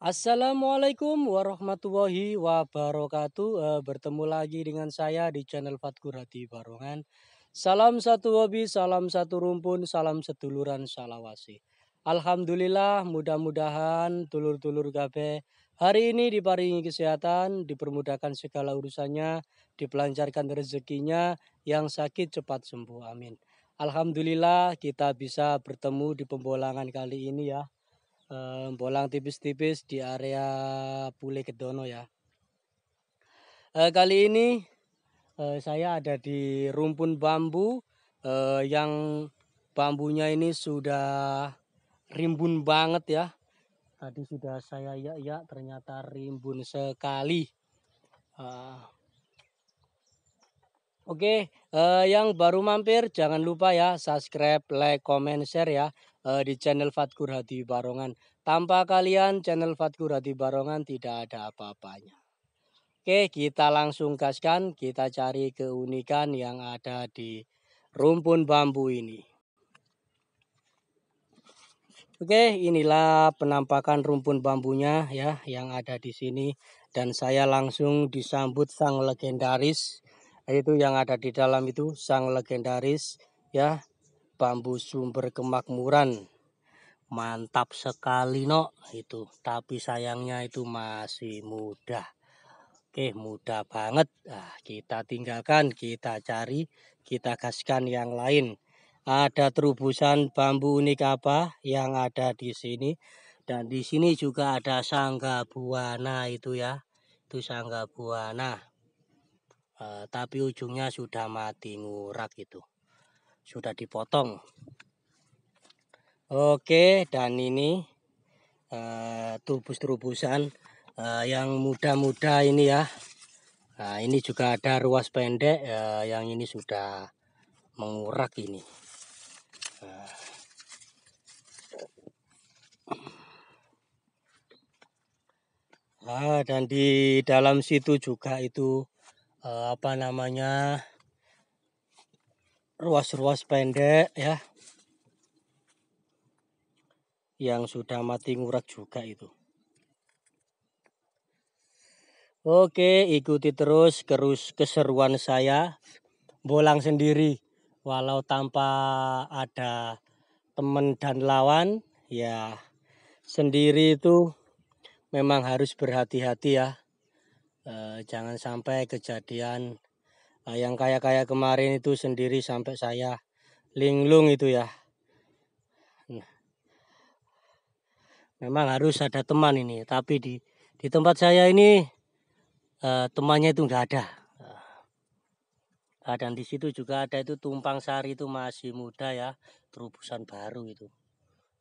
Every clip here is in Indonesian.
Assalamualaikum warahmatullahi wabarakatuh. Eh, bertemu lagi dengan saya di channel Fatkurati Barongan. Salam satu hobi, salam satu rumpun, salam seduluran salawasi. Alhamdulillah, mudah-mudahan tulur-tulur gabe hari ini diparingi kesehatan, dipermudahkan segala urusannya, dipelancarkan rezekinya, yang sakit cepat sembuh. Amin. Alhamdulillah kita bisa bertemu di pembolangan kali ini ya bolang tipis-tipis di area Pule Kedono ya. Eh, kali ini eh, saya ada di rumpun bambu eh, yang bambunya ini sudah rimbun banget ya. Tadi sudah saya ya ya ternyata rimbun sekali. Ah. Oke, okay, eh, yang baru mampir jangan lupa ya subscribe, like, comment, share ya uh, di channel Fatkur Hadi Barongan. Tanpa kalian channel Fatkur Hadi Barongan tidak ada apa-apanya. Oke, kita langsung gaskan, kita cari keunikan yang ada di rumpun bambu ini. Oke, inilah penampakan rumpun bambunya ya yang ada di sini dan saya langsung disambut sang legendaris itu yang ada di dalam itu sang legendaris ya bambu sumber kemakmuran mantap sekali no itu tapi sayangnya itu masih mudah, oke mudah banget nah, kita tinggalkan kita cari kita kasihkan yang lain ada terubusan bambu unik apa yang ada di sini dan di sini juga ada sangga buana itu ya itu sangga buana e, tapi ujungnya sudah mati ngurak itu sudah dipotong oke dan ini uh, tubus uh, yang muda-muda ini ya nah ini juga ada ruas pendek uh, yang ini sudah mengurak ini Ah, dan di dalam situ juga itu eh, apa namanya ruas-ruas pendek ya yang sudah mati ngurak juga itu Oke ikuti terus kerus keseruan saya bolang sendiri walau tanpa ada teman dan lawan ya sendiri itu memang harus berhati-hati ya e, jangan sampai kejadian Nah, yang kaya-kaya kemarin itu sendiri sampai saya linglung itu ya. Nah. memang harus ada teman ini, tapi di di tempat saya ini eh, temannya itu nggak ada. Nah, dan di situ juga ada itu tumpang sari itu masih muda ya, terobosan baru itu.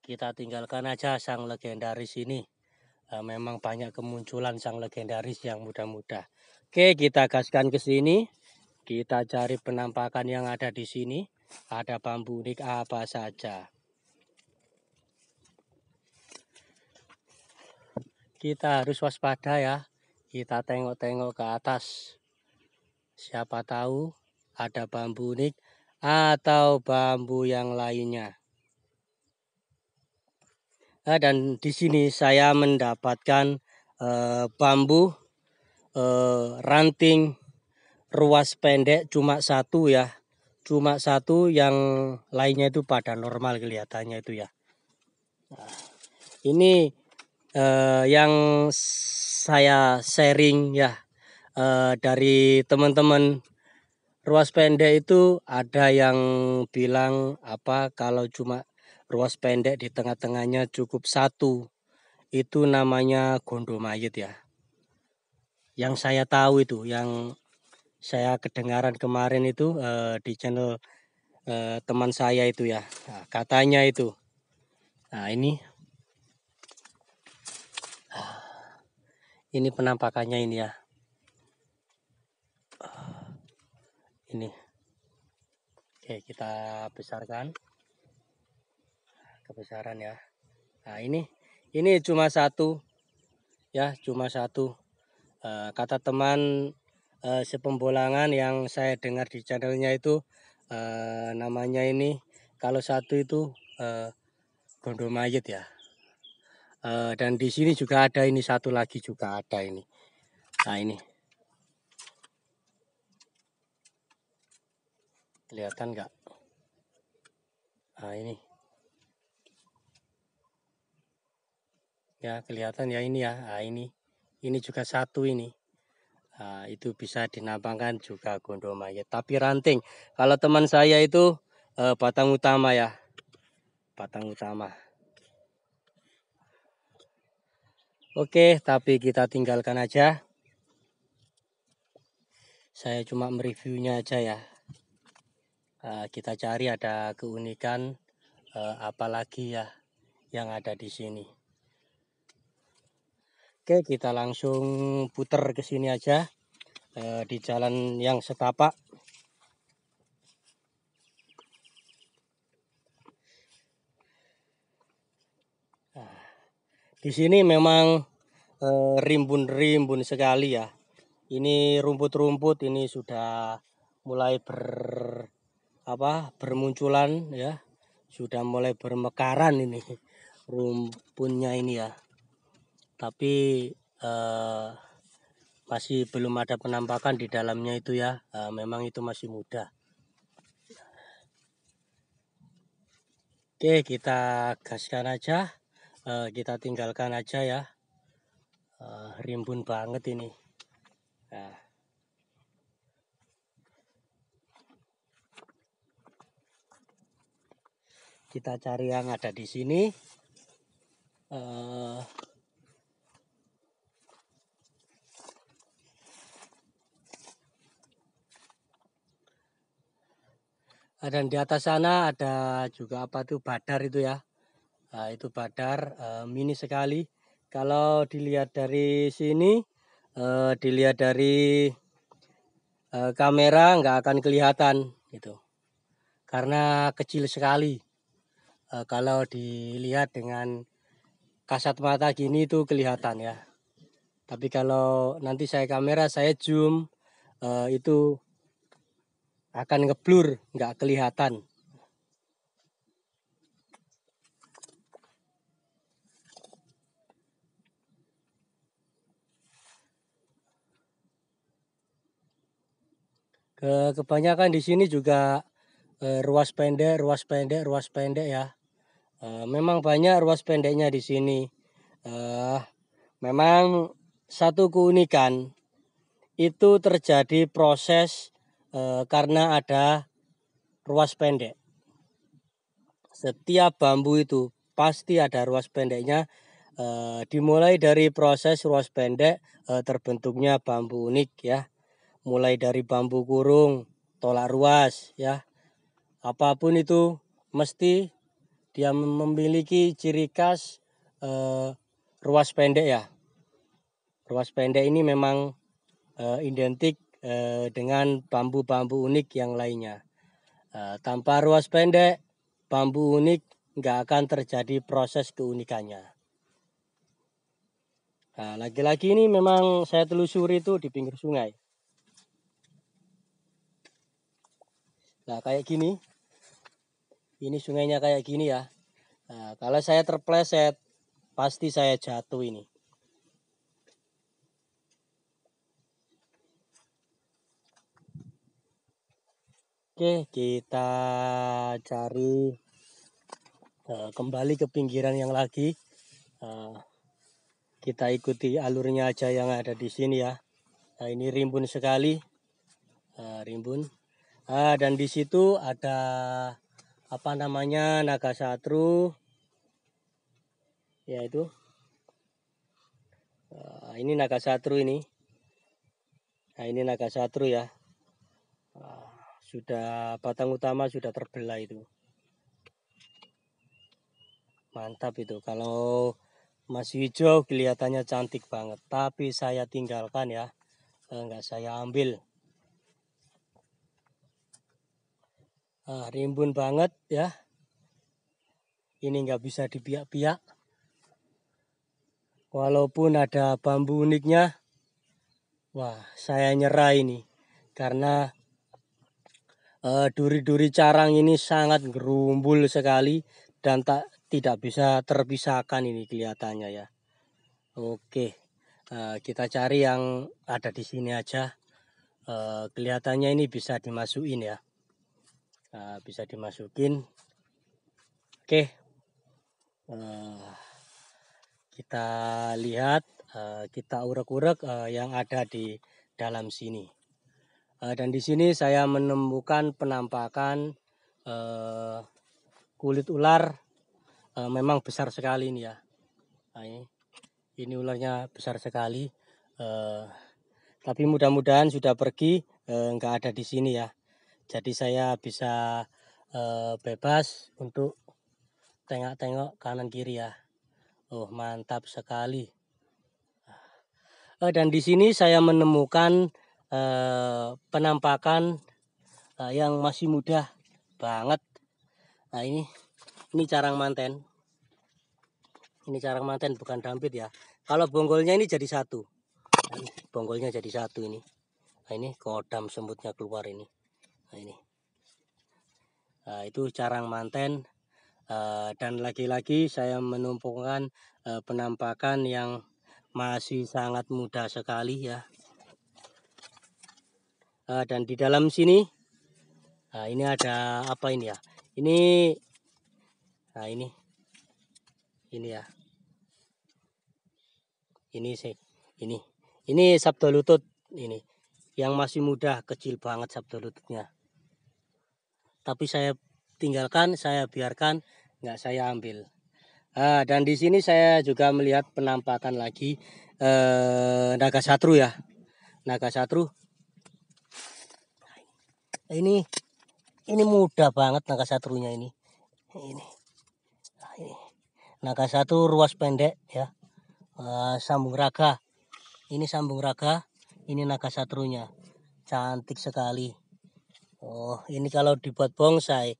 Kita tinggalkan aja sang legendaris ini. Ah, memang banyak kemunculan sang legendaris yang muda-muda. Oke, kita gaskan ke sini. Kita cari penampakan yang ada di sini. Ada bambu unik apa saja. Kita harus waspada ya. Kita tengok-tengok ke atas. Siapa tahu ada bambu unik atau bambu yang lainnya. Nah, dan di sini saya mendapatkan uh, bambu uh, ranting ruas pendek cuma satu ya cuma satu yang lainnya itu pada normal kelihatannya itu ya nah, ini eh, yang saya sharing ya eh, dari teman-teman ruas pendek itu ada yang bilang apa kalau cuma ruas pendek di tengah-tengahnya cukup satu itu namanya gondomayit ya yang saya tahu itu yang saya kedengaran kemarin itu uh, di channel uh, teman saya itu ya nah, katanya itu nah ini ah, ini penampakannya ini ya ah, ini oke kita besarkan kebesaran ya nah ini ini cuma satu ya cuma satu eh, kata teman uh, sepembolangan yang saya dengar di channelnya itu uh, namanya ini kalau satu itu uh, mayit ya. Uh, dan di sini juga ada ini satu lagi juga ada ini. Nah ini. Kelihatan nggak? Nah ini. ya kelihatan ya ini ya nah, ini ini juga satu ini Ah, itu bisa dinambangkan juga gondoma mayat. Tapi ranting. Kalau teman saya itu eh, batang utama ya. Batang utama. Oke, tapi kita tinggalkan aja. Saya cuma mereviewnya aja ya. Ah, kita cari ada keunikan eh, apalagi ya yang ada di sini. Oke, kita langsung putar ke sini aja eh, di jalan yang setapak. Ah, di sini memang eh, rimbun-rimbun sekali ya. Ini rumput-rumput ini sudah mulai ber apa bermunculan ya sudah mulai bermekaran ini rumpunnya ini ya tapi uh, masih belum ada penampakan di dalamnya itu ya uh, memang itu masih muda Oke kita gaskan aja uh, kita tinggalkan aja ya uh, rimbun banget ini nah. kita cari yang ada di sini uh, dan di atas sana ada juga apa tuh badar itu ya. Nah, itu badar eh, mini sekali. Kalau dilihat dari sini, eh, dilihat dari eh, kamera nggak akan kelihatan gitu, karena kecil sekali. kalau dilihat dengan kasat mata gini itu kelihatan ya. Tapi kalau nanti saya kamera saya zoom itu akan ngeblur nggak kelihatan Ke, kebanyakan di sini juga e, ruas pendek, ruas pendek, ruas pendek ya. E, memang banyak ruas pendeknya di sini. E, memang satu keunikan itu terjadi proses Eh, karena ada ruas pendek. Setiap bambu itu pasti ada ruas pendeknya. E, dimulai dari proses ruas pendek e, terbentuknya bambu unik ya. Mulai dari bambu kurung, tolak ruas ya. Apapun itu mesti dia memiliki ciri khas e, ruas pendek ya. Ruas pendek ini memang e, identik Eh, dengan bambu-bambu unik yang lainnya. Eh, tanpa ruas pendek, bambu unik nggak akan terjadi proses keunikannya. Nah, lagi-lagi ini memang saya telusuri itu di pinggir sungai. Nah, kayak gini. Ini sungainya kayak gini ya. Nah, kalau saya terpleset, pasti saya jatuh ini. Oke, kita cari uh, kembali ke pinggiran yang lagi. Uh, kita ikuti alurnya aja yang ada di sini ya. Nah, ini rimbun sekali. Uh, rimbun. Ah, dan di situ ada apa namanya naga satru yaitu uh, ini naga satru ini nah ini naga satru ya uh, sudah batang utama sudah terbelah itu mantap itu kalau masih hijau kelihatannya cantik banget tapi saya tinggalkan ya enggak eh, saya ambil nah, rimbun banget ya ini nggak bisa dibiak-biak walaupun ada bambu uniknya wah saya nyerah ini karena Eh, duri-duri carang ini sangat gerumbul sekali dan tak tidak bisa terpisahkan ini kelihatannya ya. Oke, eh, kita cari yang ada di sini aja. Eh, kelihatannya ini bisa dimasukin ya. Bisa dimasukin. Oke. Kita lihat, kita urek-urek yang ada di dalam sini. Eh, dan di sini saya menemukan penampakan eh, kulit ular eh, memang besar sekali ini ya nah, ini ularnya besar sekali tapi mudah-mudahan sudah pergi nggak ada di sini ya jadi saya bisa bebas untuk tengok-tengok kanan kiri ya oh mantap sekali dan di sini saya menemukan Eh, penampakan uh, yang masih mudah banget. Nah ini ini carang manten. Ini carang manten bukan dampit ya. Kalau bonggolnya ini jadi satu. Nah, ini, bonggolnya jadi satu ini. Nah, ini kodam semutnya keluar ini. Nah, ini. Nah, itu carang manten uh, dan lagi-lagi saya menumpukan uh, penampakan yang masih sangat mudah sekali ya Eh, dan di dalam sini nah ini ada apa ini ya ini nah ini ini ya ini sih ini ini sabdo lutut ini yang masih mudah kecil banget sabdo lututnya tapi saya tinggalkan saya biarkan nggak saya ambil Nah, dan di sini saya juga melihat penampakan lagi eh, naga satru ya. Naga satru nah, ini ini mudah banget naga satrunya ini ini nah, ini naga satu ruas pendek ya uh, sambung raga ini sambung raga ini naga satrunya. cantik sekali oh ini kalau dibuat bonsai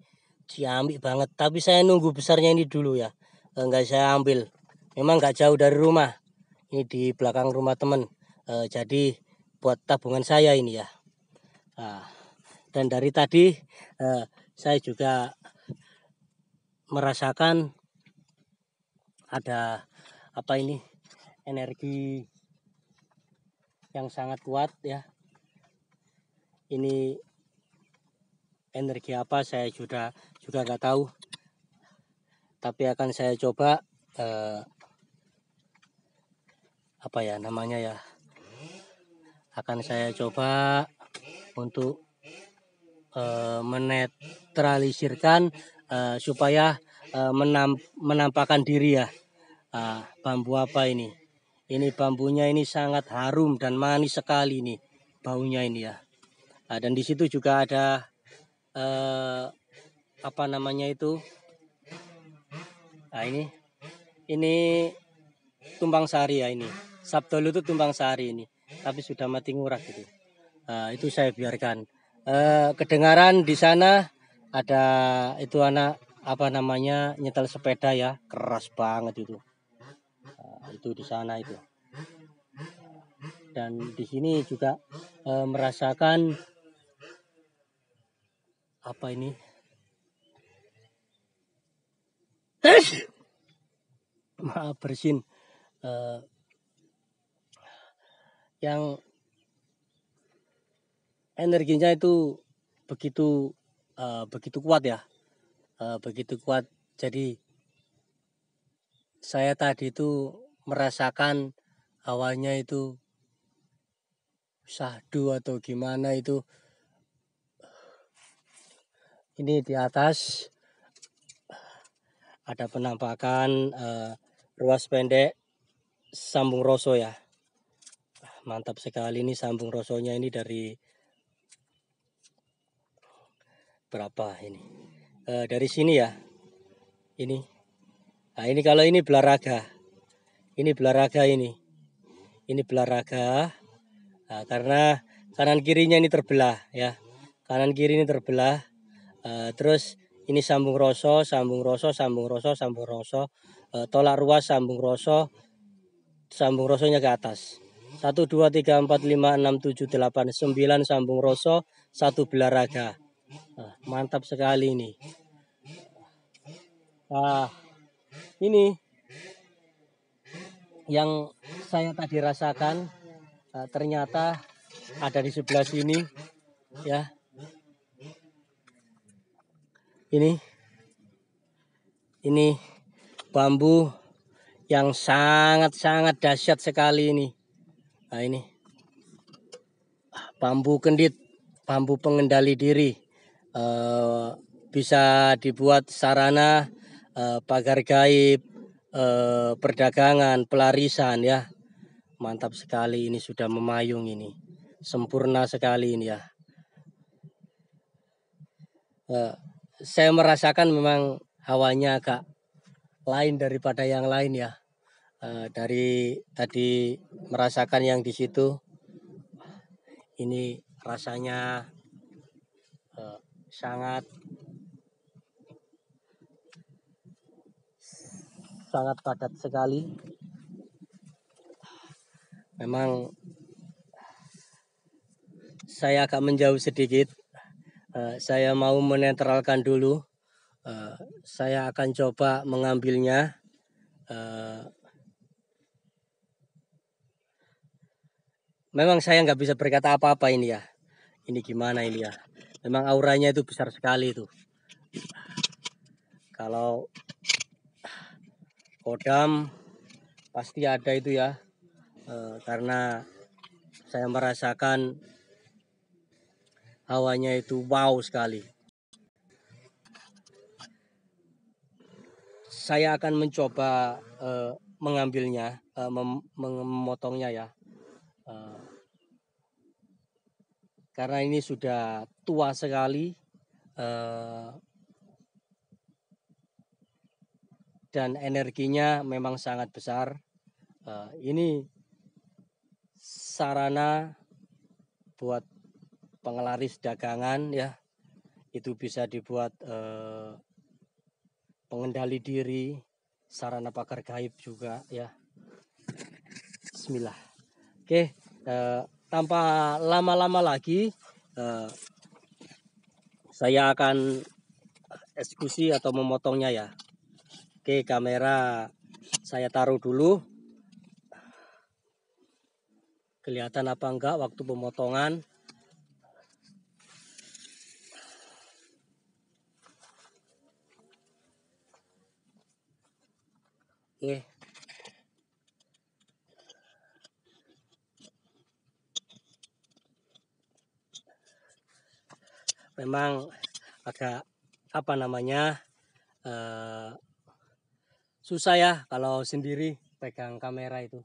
ciamik banget tapi saya nunggu besarnya ini dulu ya enggak eh, saya ambil memang nggak jauh dari rumah ini di belakang rumah temen e, eh, jadi buat tabungan saya ini ya nah. Dan dari tadi eh, saya juga merasakan ada apa ini energi yang sangat kuat ya. Ini energi apa saya sudah juga nggak tahu tapi akan saya coba eh, apa ya namanya ya akan saya coba untuk Eh, menetralisirkan eh, supaya uh, menampakkan diri ya. Ah, bambu apa ini? Ini bambunya ini sangat harum dan manis sekali ini baunya ini ya. Ah, dan di situ juga ada apa namanya itu? Nah ini ini tumbang sari ya ini. sabtu itu tumbang sari ini, tapi sudah mati ngurah gitu. Uh, itu saya biarkan. Eh, kedengaran di sana ada itu anak apa namanya nyetel sepeda ya keras banget itu eh, itu di sana itu dan di sini juga e, merasakan apa ini tes maaf bersin e, yang energinya itu begitu uh, begitu kuat ya uh, begitu kuat jadi saya tadi itu merasakan awalnya itu sahdu atau gimana itu ini di atas ada penampakan uh, ruas pendek sambung rosso ya mantap sekali ini sambung rosonya ini dari berapa ini e, dari sini ya ini nah ini kalau ini belaraga ini belaraga ini ini belaraga nah, karena kanan kirinya ini terbelah ya kanan kiri ini terbelah e, terus ini sambung rosso sambung rosso sambung rosso sambung rosso e, eh, tolak ruas sambung rosso sambung rosonya ke atas 1, 2, 3, 4, 5, 6, 7, 8, 9 sambung rosso, satu belaraga. Ah, mantap sekali ini. ah ini yang saya tadi rasakan ah, ternyata ada di sebelah sini ya ini ini bambu yang sangat-sangat dahsyat sekali ini nah ini ah, bambu kendit bambu pengendali diri uh, bisa dibuat sarana uh, pagar gaib, uh, perdagangan, pelarisan ya. Mantap sekali ini sudah memayung ini. Sempurna sekali ini ya. Uh, saya merasakan memang hawanya agak lain daripada yang lain ya. Uh, dari tadi merasakan yang di situ, ini rasanya sangat sangat padat sekali memang saya akan menjauh sedikit eh, saya mau menetralkan dulu eh, saya akan coba mengambilnya eh, memang saya nggak bisa berkata apa-apa ini ya ini gimana ini ya memang auranya itu besar sekali itu kalau kodam pasti ada itu ya e, karena saya merasakan hawanya itu wow sekali saya akan mencoba e, mengambilnya e, mem memotongnya ya karena ini sudah tua sekali eh, dan energinya memang sangat besar. Eh, ini sarana buat pengelaris dagangan ya itu bisa dibuat eh, pengendali diri, sarana pakar gaib juga ya. Bismillah. Oke, Uh, tanpa lama-lama lagi eh, saya akan eksekusi atau memotongnya ya. Oke, kamera saya taruh dulu. Kelihatan apa enggak waktu pemotongan? Oke. memang agak apa namanya uh, susah ya kalau sendiri pegang kamera itu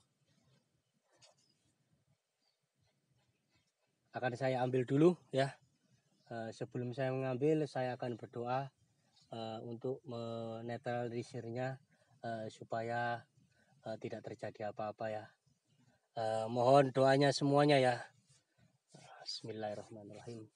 akan saya ambil dulu ya uh, sebelum saya mengambil saya akan berdoa uh, untuk menetralisirnya uh, supaya uh, tidak terjadi apa-apa ya uh, mohon doanya semuanya ya Bismillahirrahmanirrahim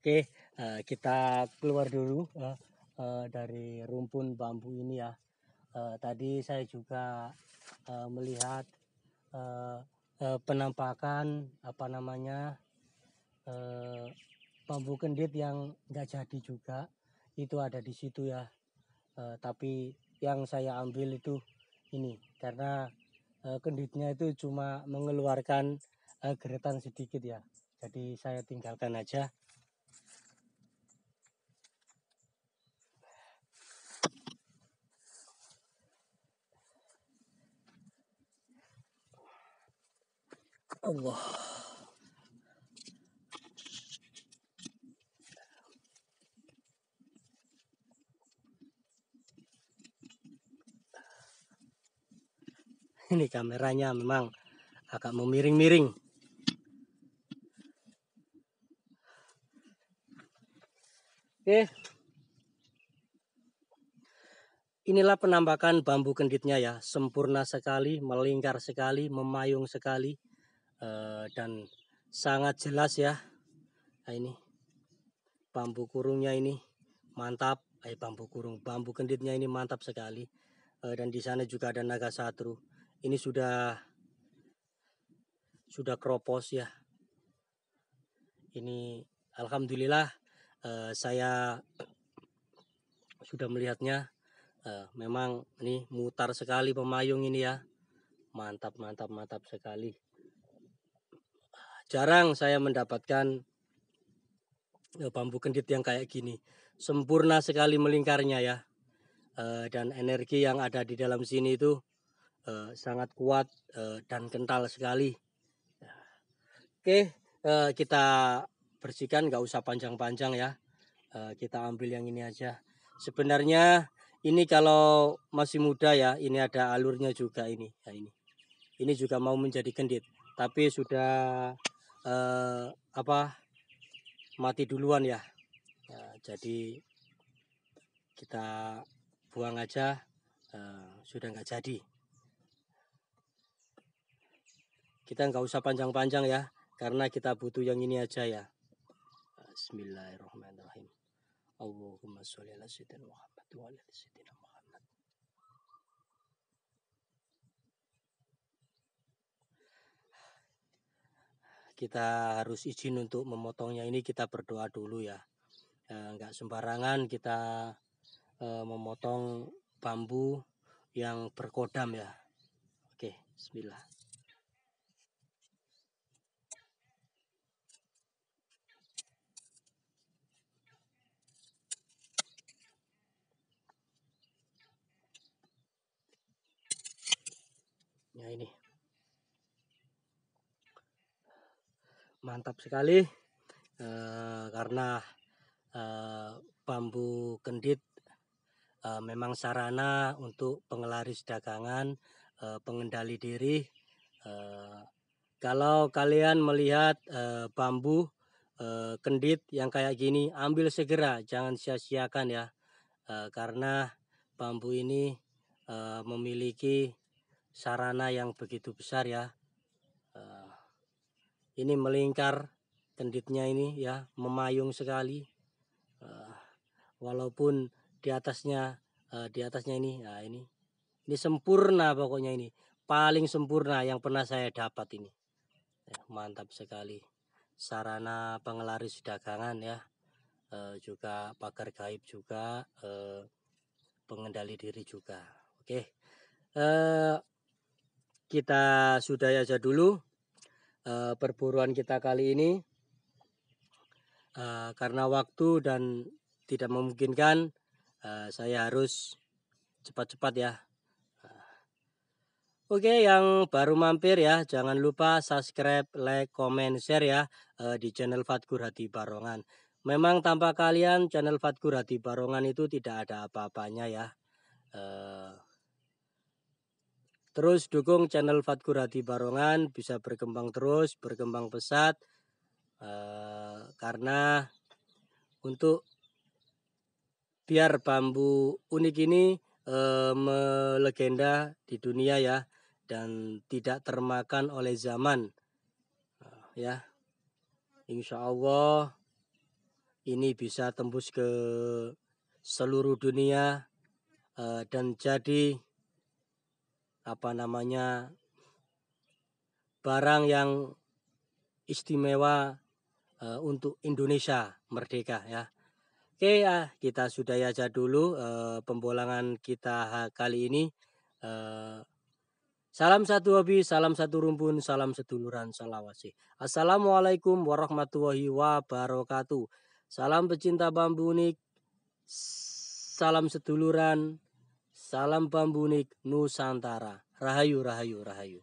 Oke, uh, kita keluar dulu uh, uh, dari rumpun bambu ini ya. Uh, tadi saya juga uh, melihat uh, uh, penampakan apa namanya uh, bambu kendit yang nggak jadi juga itu ada di situ ya. Uh, tapi yang saya ambil itu ini karena uh, kenditnya itu cuma mengeluarkan uh, geretan sedikit ya. Jadi saya tinggalkan aja. Allah ini kameranya memang agak memiring-miring Oke. Inilah penampakan bambu kenditnya ya, sempurna sekali, melingkar sekali, memayung sekali. Eh, dan sangat jelas ya nah, ini bambu kurungnya ini mantap eh bambu kurung bambu kenditnya ini mantap sekali eh, dan di sana juga ada naga satru ini sudah sudah kropos ya ini alhamdulillah eh, saya sudah melihatnya memang ini mutar sekali pemayung ini ya mantap mantap mantap sekali jarang saya mendapatkan eh, bambu kendit yang kayak gini. Sempurna sekali melingkarnya ya. Eh, dan energi yang ada di dalam sini itu eh, sangat kuat dan kental sekali. Oke, kita bersihkan nggak usah panjang-panjang ya. Kita ambil yang ini aja. Sebenarnya ini kalau masih muda ya, ini ada alurnya juga ini. Ya ini. Ini juga mau menjadi kendit, tapi sudah eh, apa mati duluan ya. ya jadi kita buang aja eh, sudah nggak jadi. Kita nggak usah panjang-panjang ya karena kita butuh yang ini aja ya. Bismillahirrahmanirrahim. Allahumma sholli ala sayyidina Muhammad wa ala sayyidina Muhammad. kita harus izin untuk memotongnya ini kita berdoa dulu ya eh, nggak sembarangan kita eh, memotong bambu yang berkodam ya oke bismillah ya ini mantap sekali uh, karena uh, bambu kendit uh, memang sarana untuk pengelaris dagangan, uh, pengendali diri. uh, kalau kalian melihat uh, bambu uh, kendit yang kayak gini, ambil segera, jangan sia-siakan ya, uh, karena bambu ini uh, memiliki sarana yang begitu besar ya ini melingkar kenditnya ini ya memayung sekali eh, walaupun di atasnya eh, di atasnya ini nah ini ini sempurna pokoknya ini paling sempurna yang pernah saya dapat ini ya, mantap sekali sarana pengelaris dagangan ya e, juga pagar gaib juga e, pengendali diri juga oke okay. kita sudah aja dulu Eh, perburuan kita kali ini uh, karena waktu dan tidak memungkinkan uh, saya harus cepat-cepat ya Oke yang baru mampir ya jangan lupa subscribe, like, comment, share ya di channel Fatkur Hati Barongan. Memang tanpa kalian channel Fatkur Hati Barongan itu tidak ada apa-apanya ya. Terus dukung channel Fatkur Barongan bisa berkembang terus, berkembang pesat. Uh, karena untuk biar bambu unik ini e, melegenda di dunia ya dan tidak termakan oleh zaman eh, ya insya Allah ini bisa tembus ke seluruh dunia e, dan jadi apa namanya barang yang istimewa e, untuk Indonesia merdeka ya. Oke ya, kita sudah aja dulu e, pembolangan kita kali ini. E, salam satu hobi, salam satu rumpun, salam seduluran salawasi. Assalamualaikum warahmatullahi wabarakatuh. Salam pecinta bambu unik. Salam seduluran Salam Bambunik Nusantara. Rahayu, rahayu, rahayu.